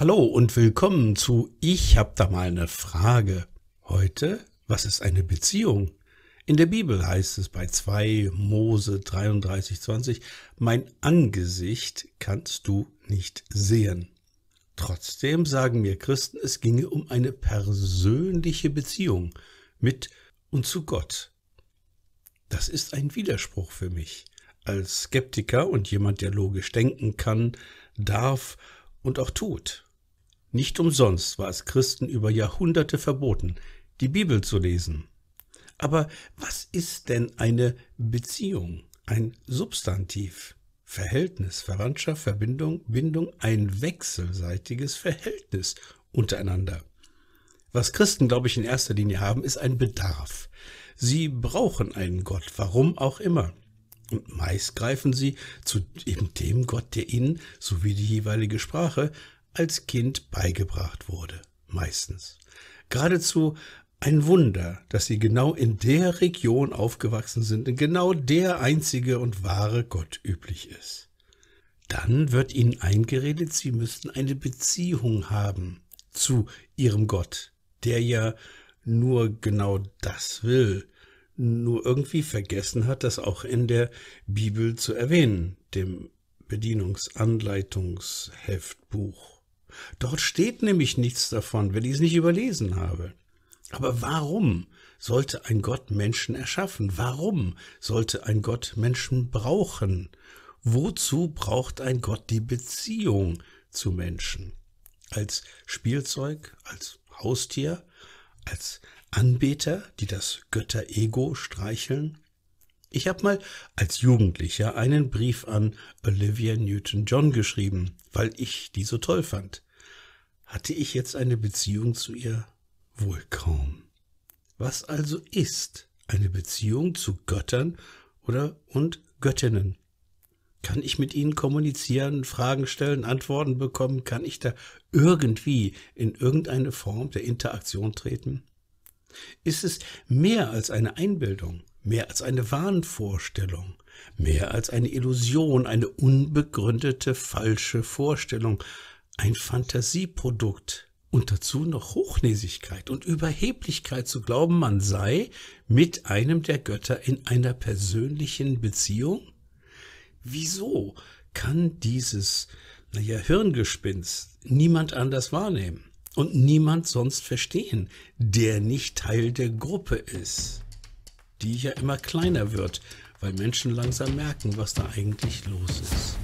Hallo und willkommen zu Ich hab da mal eine Frage. Heute, was ist eine Beziehung? In der Bibel heißt es bei 2 Mose 33, 20, mein Angesicht kannst du nicht sehen. Trotzdem sagen mir Christen, es ginge um eine persönliche Beziehung mit und zu Gott. Das ist ein Widerspruch für mich. Als Skeptiker und jemand, der logisch denken kann, darf und auch tut. Nicht umsonst war es Christen über Jahrhunderte verboten, die Bibel zu lesen. Aber was ist denn eine Beziehung, ein Substantiv? Verhältnis, Verwandtschaft, Verbindung, Bindung, ein wechselseitiges Verhältnis untereinander. Was Christen, glaube ich, in erster Linie haben, ist ein Bedarf. Sie brauchen einen Gott, warum auch immer. Und meist greifen sie zu eben dem Gott, der ihnen, sowie die jeweilige Sprache, als Kind beigebracht wurde, meistens. Geradezu ein Wunder, dass sie genau in der Region aufgewachsen sind, in genau der einzige und wahre Gott üblich ist. Dann wird ihnen eingeredet, sie müssten eine Beziehung haben zu ihrem Gott, der ja nur genau das will, nur irgendwie vergessen hat, das auch in der Bibel zu erwähnen, dem Bedienungsanleitungsheftbuch Dort steht nämlich nichts davon, wenn ich es nicht überlesen habe. Aber warum sollte ein Gott Menschen erschaffen? Warum sollte ein Gott Menschen brauchen? Wozu braucht ein Gott die Beziehung zu Menschen? Als Spielzeug, als Haustier, als Anbeter, die das Götterego streicheln? Ich habe mal als Jugendlicher einen Brief an Olivia Newton-John geschrieben, weil ich die so toll fand. Hatte ich jetzt eine Beziehung zu ihr? Wohl kaum. Was also ist eine Beziehung zu Göttern oder und Göttinnen? Kann ich mit ihnen kommunizieren, Fragen stellen, Antworten bekommen? Kann ich da irgendwie in irgendeine Form der Interaktion treten? Ist es mehr als eine Einbildung? mehr als eine Wahnvorstellung, mehr als eine Illusion, eine unbegründete falsche Vorstellung, ein Fantasieprodukt und dazu noch Hochnäsigkeit und Überheblichkeit zu glauben, man sei mit einem der Götter in einer persönlichen Beziehung? Wieso kann dieses, naja, Hirngespinst niemand anders wahrnehmen und niemand sonst verstehen, der nicht Teil der Gruppe ist? die ja immer kleiner wird, weil Menschen langsam merken, was da eigentlich los ist.